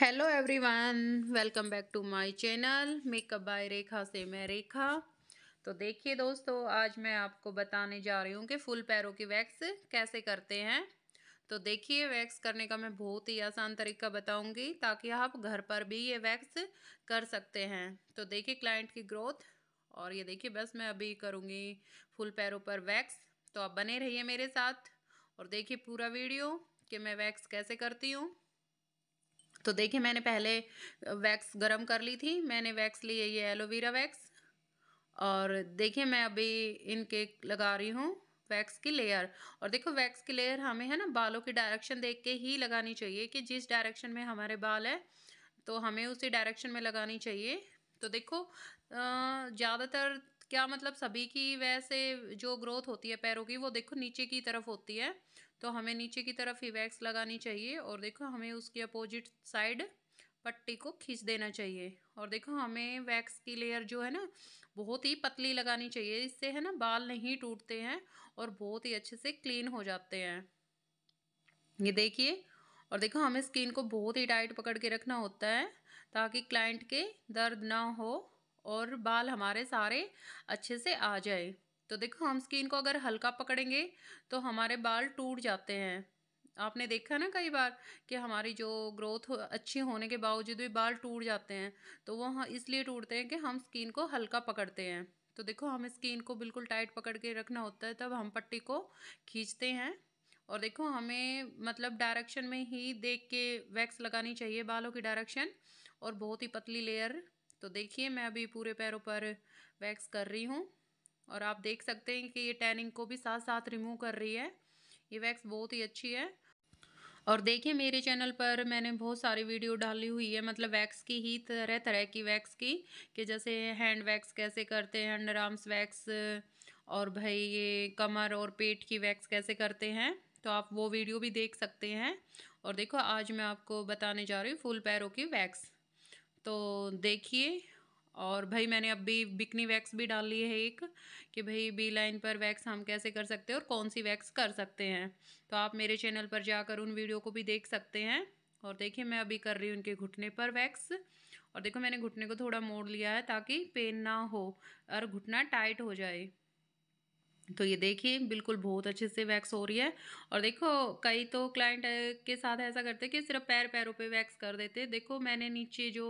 hello everyone welcome back to my channel makeup by Rekha से मैं रेखा तो देखिए दोस्तों आज मैं आपको बताने जा रही हूँ कि फुल पैरों की वैक्स कैसे करते हैं तो देखिए वैक्स करने का मैं बहुत ही आसान तरीका बताऊंगी ताकि आप घर पर भी ये वैक्स कर सकते हैं तो देखिए क्लाइंट की ग्रोथ और ये देखिए बस मैं अभी करूँगी फुल पैरों पर वैक्स तो आप बने रहिए मेरे साथ और देखिए पूरा वीडियो कि मैं वैक्स कैसे करती हूँ तो देखिए मैंने पहले वैक्स गरम कर ली थी मैंने वैक्स है ये एलोवेरा वैक्स और देखिए मैं अभी इनके लगा रही हूँ वैक्स की लेयर और देखो वैक्स की लेयर हमें है ना बालों की डायरेक्शन देख के ही लगानी चाहिए कि जिस डायरेक्शन में हमारे बाल है तो हमें उसी डायरेक्शन में लगानी चाहिए तो देखो ज़्यादातर क्या मतलब सभी की वैसे जो ग्रोथ होती है पैरों की वो देखो नीचे की तरफ होती है तो हमें नीचे की तरफ ही वैक्स लगानी चाहिए और देखो हमें उसकी अपोजिट साइड पट्टी को खींच देना चाहिए और देखो हमें वैक्स की लेयर जो है ना बहुत ही पतली लगानी चाहिए इससे है ना बाल नहीं टूटते हैं और बहुत ही अच्छे से क्लीन हो जाते हैं ये देखिए और देखो हमें स्किन को बहुत ही टाइट पकड़ के रखना होता है ताकि क्लाइंट के दर्द ना हो और बाल हमारे सारे अच्छे से आ जाए तो देखो हम स्किन को अगर हल्का पकड़ेंगे तो हमारे बाल टूट जाते हैं आपने देखा ना कई बार कि हमारी जो ग्रोथ हो, अच्छी होने के बावजूद भी बाल टूट जाते हैं तो वो हाँ इसलिए टूटते हैं कि हम स्किन को हल्का पकड़ते हैं तो देखो हमें स्किन को बिल्कुल टाइट पकड़ के रखना होता है तब हम पट्टी को खींचते हैं और देखो हमें मतलब डायरेक्शन में ही देख के वैक्स लगानी चाहिए बालों की डायरेक्शन और बहुत ही पतली लेयर तो देखिए मैं अभी पूरे पैरों पर वैक्स कर रही हूँ और आप देख सकते हैं कि ये टैनिंग को भी साथ साथ रिमूव कर रही है ये वैक्स बहुत ही अच्छी है और देखिए मेरे चैनल पर मैंने बहुत सारी वीडियो डाली हुई है मतलब वैक्स की ही तरह तरह की वैक्स की कि जैसे हैंड वैक्स कैसे करते हैं अंडर आर्म्स वैक्स और भाई ये कमर और पेट की वैक्स कैसे करते हैं तो आप वो वीडियो भी देख सकते हैं और देखो आज मैं आपको बताने जा रही हूँ फुल पैरों की वैक्स तो देखिए और भाई मैंने अब भी बिकनी वैक्स भी डाल ली है एक कि भाई बी लाइन पर वैक्स हम कैसे कर सकते हैं और कौन सी वैक्स कर सकते हैं तो आप मेरे चैनल पर जाकर उन वीडियो को भी देख सकते हैं और देखिए मैं अभी कर रही हूँ उनके घुटने पर वैक्स और देखो मैंने घुटने को थोड़ा मोड़ लिया है ताकि पेन ना हो और घुटना टाइट हो जाए तो ये देखिए बिल्कुल बहुत अच्छे से वैक्स हो रही है और देखो कई तो क्लाइंट के साथ ऐसा करते कि सिर्फ पैर पैरों पे वैक्स कर देते देखो मैंने नीचे जो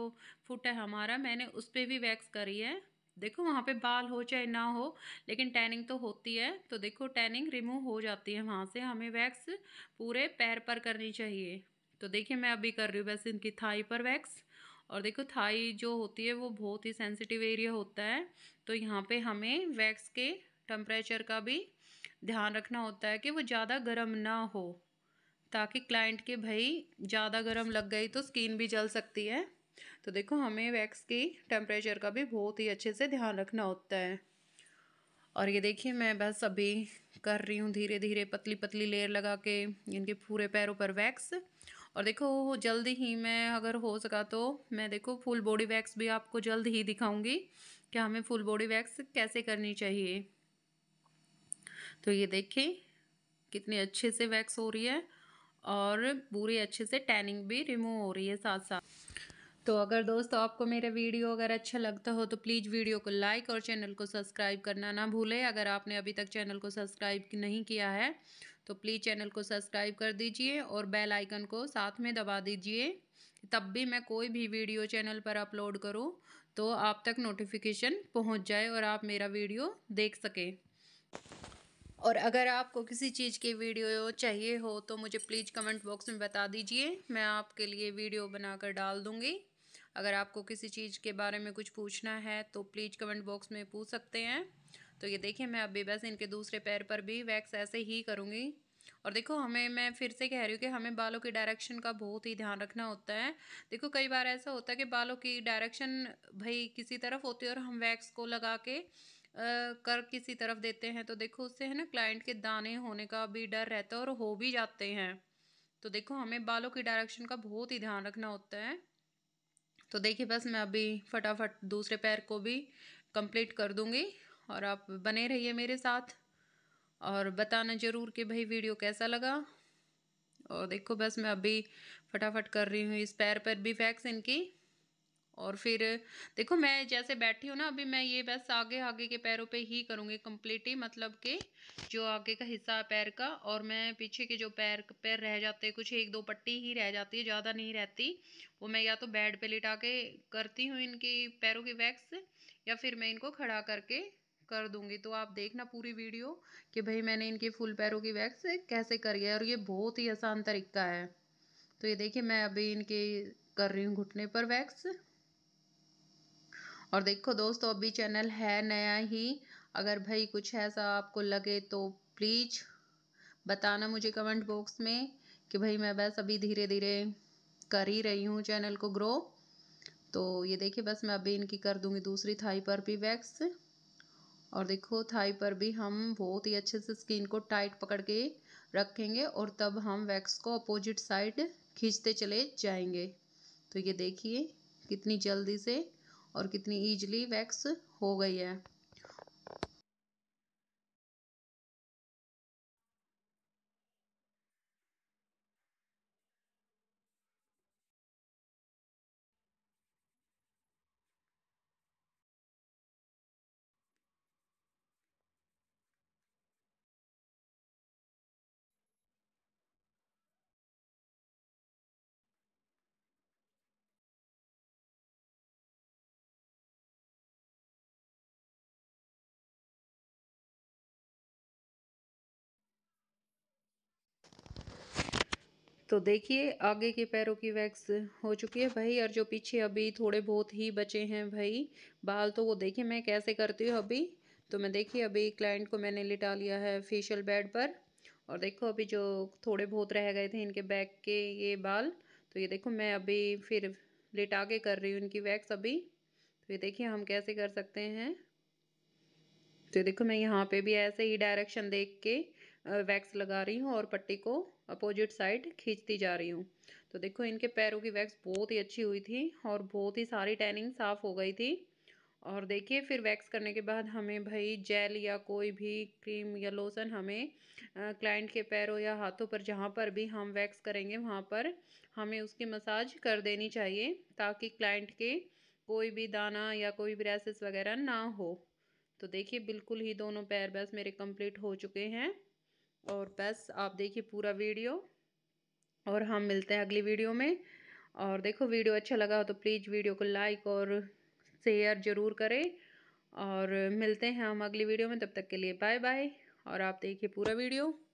फुट है हमारा मैंने उस पर भी वैक्स करी है देखो वहाँ पे बाल हो चाहे ना हो लेकिन टैनिंग तो होती है तो देखो टैनिंग रिमूव हो जाती है वहाँ से हमें वैक्स पूरे पैर पर करनी चाहिए तो देखिए मैं अभी कर रही हूँ वैसे इनकी थाई पर वैक्स और देखो थाई जो होती है वो बहुत ही सेंसिटिव एरिया होता है तो यहाँ पे हमें वैक्स के टेम्परेचर का भी ध्यान रखना होता है कि वो ज़्यादा गर्म ना हो ताकि क्लाइंट के भाई ज़्यादा गर्म लग गई तो स्किन भी जल सकती है तो देखो हमें वैक्स की टेम्परेचर का भी बहुत ही अच्छे से ध्यान रखना होता है और ये देखिए मैं बस अभी कर रही हूँ धीरे धीरे पतली पतली लेयर लगा के इनके पूरे पैरों पर वैक्स और देखो जल्दी ही मैं अगर हो सका तो मैं देखो फुल बॉडी वैक्स भी आपको जल्द ही दिखाऊंगी कि हमें फुल बॉडी वैक्स कैसे करनी चाहिए तो ये देखें कितने अच्छे से वैक्स हो रही है और पूरी अच्छे से टैनिंग भी रिमूव हो रही है साथ साथ तो अगर दोस्तों आपको मेरा वीडियो अगर अच्छा लगता हो तो प्लीज़ वीडियो को लाइक और चैनल को सब्सक्राइब करना ना भूलें अगर आपने अभी तक चैनल को सब्सक्राइब नहीं किया है तो प्लीज़ चैनल को सब्सक्राइब कर दीजिए और बेल आइकन को साथ में दबा दीजिए तब भी मैं कोई भी वीडियो चैनल पर अपलोड करूँ तो आप तक नोटिफिकेशन पहुँच जाए और आप मेरा वीडियो देख सकें और अगर आपको किसी चीज़ की वीडियो चाहिए हो तो मुझे प्लीज़ कमेंट बॉक्स में बता दीजिए मैं आपके लिए वीडियो बनाकर डाल दूँगी अगर आपको किसी चीज़ के बारे में कुछ पूछना है तो प्लीज़ कमेंट बॉक्स में पूछ सकते हैं तो ये देखिए मैं अभी बस इनके दूसरे पैर पर भी वैक्स ऐसे ही करूँगी और देखो हमें मैं फिर से कह रही हूँ कि हमें बालों की डायरेक्शन का बहुत ही ध्यान रखना होता है देखो कई बार ऐसा होता है कि बालों की डायरेक्शन भाई किसी तरफ होती है और हम वैक्स को लगा के कर किसी तरफ देते हैं तो देखो उससे है ना क्लाइंट के दाने होने का भी डर रहता है और हो भी जाते हैं तो देखो हमें बालों की डायरेक्शन का बहुत ही ध्यान रखना होता है तो देखिए बस मैं अभी फटाफट दूसरे पैर को भी कंप्लीट कर दूँगी और आप बने रहिए मेरे साथ और बताना ज़रूर कि भाई वीडियो कैसा लगा और देखो बस मैं अभी फटाफट कर रही हूँ इस पैर पर भी वैक्स इनकी और फिर देखो मैं जैसे बैठी हूँ ना अभी मैं ये बस आगे आगे के पैरों पे ही करूँगी कम्प्लीटली मतलब कि जो आगे का हिस्सा है पैर का और मैं पीछे के जो पैर पैर रह जाते हैं कुछ एक दो पट्टी ही रह जाती है ज़्यादा नहीं रहती वो मैं या तो बेड पे लिटा के करती हूँ इनकी पैरों की वैक्स या फिर मैं इनको खड़ा करके कर दूंगी तो आप देखना पूरी वीडियो कि भाई मैंने इनके फुल पैरों की वैक्स कैसे करी है और ये बहुत ही आसान तरीका है तो ये देखिए मैं अभी इनके कर रही हूँ घुटने पर वैक्स और देखो दोस्तों अभी चैनल है नया ही अगर भाई कुछ ऐसा आपको लगे तो प्लीज़ बताना मुझे कमेंट बॉक्स में कि भाई मैं बस अभी धीरे धीरे कर ही रही हूँ चैनल को ग्रो तो ये देखिए बस मैं अभी इनकी कर दूँगी दूसरी थाई पर भी वैक्स और देखो थाई पर भी हम बहुत ही अच्छे से स्किन को टाइट पकड़ के रखेंगे और तब हम वैक्स को अपोजिट साइड खींचते चले जाएंगे तो ये देखिए कितनी जल्दी से और कितनी ईजली वैक्स हो गई है तो देखिए आगे के पैरों की वैक्स हो चुकी है भाई और जो पीछे अभी थोड़े बहुत ही बचे हैं भाई बाल तो वो देखिए मैं कैसे करती हूँ अभी तो मैं देखिए अभी क्लाइंट को मैंने लिटा लिया है फेशियल बेड पर और देखो अभी जो थोड़े बहुत रह गए थे इनके बैक के ये बाल तो ये देखो मैं अभी फिर लिटा के कर रही हूँ इनकी वैक्स अभी तो ये देखिए हम कैसे कर सकते हैं तो देखो मैं यहाँ पे भी ऐसे ही डायरेक्शन देख के वैक्स लगा रही हूँ और पट्टी को अपोजिट साइड खींचती जा रही हूँ तो देखो इनके पैरों की वैक्स बहुत ही अच्छी हुई थी और बहुत ही सारी टैनिंग साफ़ हो गई थी और देखिए फिर वैक्स करने के बाद हमें भाई जेल या कोई भी क्रीम या लोशन हमें क्लाइंट के पैरों या हाथों पर जहाँ पर भी हम वैक्स करेंगे वहाँ पर हमें उसकी मसाज कर देनी चाहिए ताकि क्लाइंट के कोई भी दाना या कोई भी रैसेस वगैरह ना हो तो देखिए बिल्कुल ही दोनों पैर बस मेरे कंप्लीट हो चुके हैं और बस आप देखिए पूरा वीडियो और हम मिलते हैं अगली वीडियो में और देखो वीडियो अच्छा लगा हो तो प्लीज़ वीडियो को लाइक और शेयर ज़रूर करें और मिलते हैं हम अगली वीडियो में तब तक के लिए बाय बाय और आप देखिए पूरा वीडियो